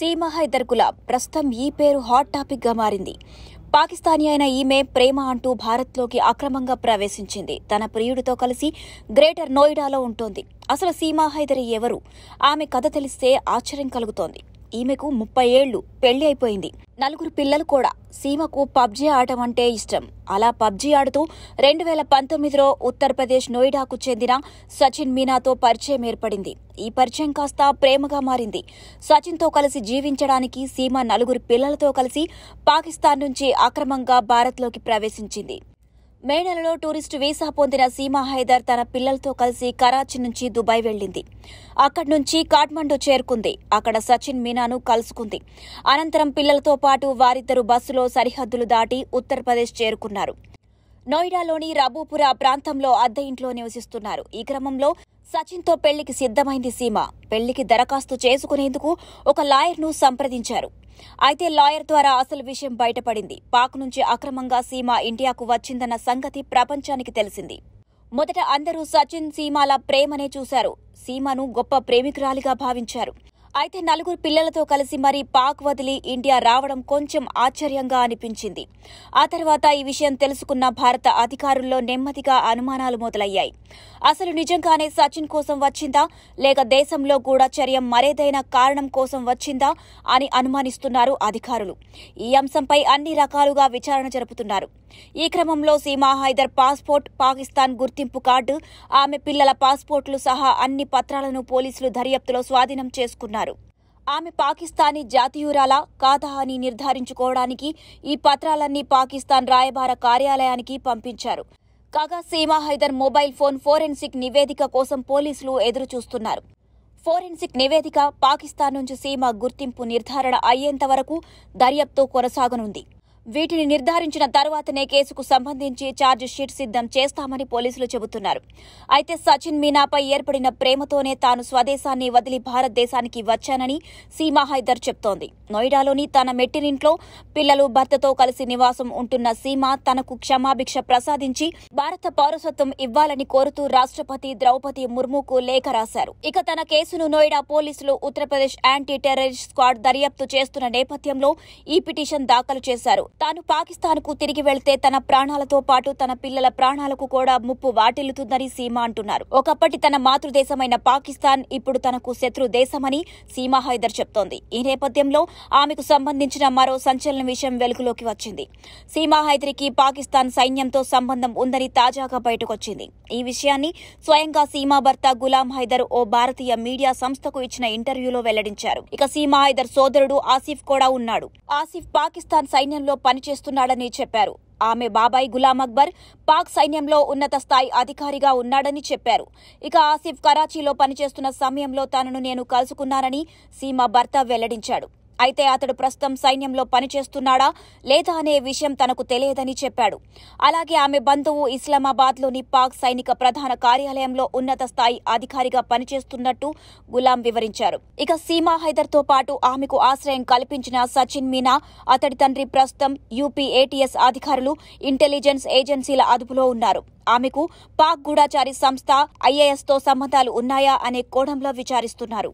సీమా హైదర్ గులాబ్ ప్రస్తుతం ఈ పేరు హాట్ టాపిక్గా మారింది పాకిస్తానీ అయిన ఈమె ప్రేమ అంటూ భారత్లోకి అక్రమంగా ప్రవేశించింది తన ప్రియుడితో కలిసి గ్రేటర్ నోయిడాలో ఉంటోంది అసలు సీమా హైదర్ ఎవరు ఆమె కథ తెలిస్తే ఆశ్చర్యం కలుగుతోంది ఈమెకు ముప్పై ఏళ్లు పెళ్లి అయిపోయింది నలుగురు పిల్లలు కూడా సీమకు పబ్జి ఆడటం అంటే ఇష్టం అలా పబ్జి ఆడుతూ రెండు వేల పంతొమ్మిదిలో ఉత్తరప్రదేశ్ నోయిడాకు చెందిన సచిన్ మీనాతో పరిచయం ఏర్పడింది ఈ పరిచయం కాస్త ప్రేమగా మారింది సచిన్తో కలిసి జీవించడానికి సీమ నలుగురు పిల్లలతో కలిసి పాకిస్తాన్ నుంచి అక్రమంగా భారత్లోకి ప్రవేశించింది మే నెలలో టూరిస్టు వీసా పొందిన సీమా హైదర్ తన పిల్లలతో కలిసి కరాచీ నుంచి దుబాయ్ వెళ్లింది అక్కడి నుంచి కాఠ్మండు చేరుకుంది అక్కడ సచిన్ మీనాను కలుసుకుంది అనంతరం పిల్లలతో పాటు వారిద్దరు బస్సులో సరిహద్దులు దాటి ఉత్తరప్రదేశ్ చేరుకున్నారు నోయిడాలోని రబూపురా ప్రాంతంలో అద్దె ఇంట్లో నివసిస్తున్నారు ఈ క్రమంలో సచిన్తో పెళ్లికి సిద్ధమైంది సీమ పెళ్లికి దరఖాస్తు చేసుకునేందుకు ఒక లాయర్ను సంప్రదించారు అయితే లాయర్ ద్వారా అసలు విషయం బయటపడింది పాక్ నుంచి అక్రమంగా సీమ ఇండియాకు వచ్చిందన్న సంగతి ప్రపంచానికి తెలిసింది మొదట అందరూ సచిన్ సీమాల ప్రేమనే చూశారు సీమను గొప్ప ప్రేమికురాలిగా భావించారు అయితే నలుగురు పిల్లలతో కలిసి మరీ పాక్ వదిలి ఇండియా రావడం కొంచెం ఆశ్చర్యంగా అనిపించింది ఆ తర్వాత ఈ విషయం తెలుసుకున్న భారత అధికారుల్లో నెమ్మదిగా అనుమానాలు మొదలయ్యాయి అసలు నిజంగానే సచిన్ కోసం వచ్చిందా లేక దేశంలో చర్య మరేదైనా కారణం కోసం వచ్చిందా అని అనుమానిస్తున్నారు అధికారులు ఈ అంశంపై అన్ని రకాలుగా విచారణ జరుపుతున్నారు ఈ క్రమంలో సీమా హైదర్ పాస్పోర్ట్ పాకిస్తాన్ గుర్తింపు కార్డు ఆమె పిల్లల పాస్పోర్ట్లు సహా అన్ని పత్రాలను పోలీసులు దర్యాప్తులో స్వాధీనం చేసుకున్నారు ఆమె పాకిస్తానీ జాతీయురాలా కాదా అని నిర్ధారించుకోవడానికి ఈ పత్రాలన్నీ పాకిస్తాన్ రాయబార కార్యాలయానికి పంపించారు కాగా Seema Haider mobile phone forensic నివేదిక కోసం పోలీసులు ఎదురుచూస్తున్నారు ఫోరెన్సిక్ నివేదిక పాకిస్తాన్ నుంచి సీమా గుర్తింపు నిర్ధారణ అయ్యేంత వరకు దర్యాప్తు కొనసాగనుంది వీటిని నిర్ధారించిన తర్వాతనే కేసుకు సంబంధించి ఛార్జ్ షీట్ సిద్ధం చేస్తామని పోలీసులు చెబుతున్నారు అయితే సచిన్ మీనాపై ఏర్పడిన ప్రేమతోనే తాను స్వదేశాన్ని వదిలి భారతదేశానికి వచ్చానని సీమా హైదర్ చెప్తోంది నోయిడాలోని తన మెట్టినింట్లో పిల్లలు భర్తతో కలిసి నివాసం ఉంటున్న సీమా తనకు క్షమాభిక్ష ప్రసాదించి భారత పౌరసత్వం ఇవ్వాలని కోరుతూ రాష్ట్రపతి ద్రౌపది ముర్ముకు లేఖ రాశారు ఇక తన కేసును నోయిడా పోలీసులు ఉత్తరప్రదేశ్ యాంటీ టెర్రరిస్ట్ స్క్వాడ్ దర్యాప్తు చేస్తున్న నేపథ్యంలో ఈ పిటిషన్ దాఖలు చేశారు తాను పాకిస్తాన్కు తిరిగి వెళ్తే తన ప్రాణాలతో పాటు తన పిల్లల ప్రాణాలకు కూడా ముప్పు వాటిల్లుతుందని సీమా అంటున్నారు ఒకప్పటి తన మాతృదేశమైన పాకిస్తాన్ ఇప్పుడు తనకు శత్రు దేశమని సీమా హైదర్ చెప్తోంది ఈ నేపథ్యంలో ఆమెకు సంబంధించిన మరో సంచలన విషయం వెలుగులోకి వచ్చింది సీమా హైదర్కి పాకిస్తాన్ సైన్యంతో సంబంధం ఉందని తాజాగా బయటకొచ్చింది ఈ విషయాన్ని స్వయంగా సీమా భర్త గులాం హైదర్ ఓ భారతీయ మీడియా సంస్థకు ఇచ్చిన ఇంటర్వ్యూలో వెల్లడించారు ఇక సీమా హైదర్ సోదరుడు ఆసిఫ్ కూడా ఉన్నాడు ఆసిఫ్ పాకిస్తాన్ సైన్యంలో పనిచేస్తున్నాడని చెప్పారు ఆమె బాబాయ్ గులాం అక్బర్ పాక్ సైన్యంలో ఉన్నత స్థాయి అధికారిగా ఉన్నాడని చెప్పారు ఇక ఆసిఫ్ కరాచీలో పనిచేస్తున్న సమయంలో తనను నేను కలుసుకున్నానని సీమ భర్త వెల్లడించాడు అయితే అతడు ప్రస్తుతం సైన్యంలో పనిచేస్తున్నాడా లేదా అనే విషయం తనకు తెలియదని చెప్పాడు అలాగే ఆమె బంధువు ఇస్లామాబాద్లోని పాక్ సైనిక ప్రధాన కార్యాలయంలో ఉన్నత స్థాయి అధికారిగా పనిచేస్తున్నట్టు గులాం వివరించారు ఇక సీమా హైదర్తో పాటు ఆమెకు ఆశ్రయం కల్పించిన సచిన్ మీనా అతడి తండ్రి ప్రస్తుతం యూపీ ఏటీఎస్ అధికారులు ఇంటెలిజెన్స్ ఏజెన్సీల అదుపులో ఉన్నారు ఆమెకు పాక్ గూఢాచారి సంస్థ ఐఏఎస్తో సంబంధాలు ఉన్నాయా అనే కోణంలో విచారిస్తున్నారు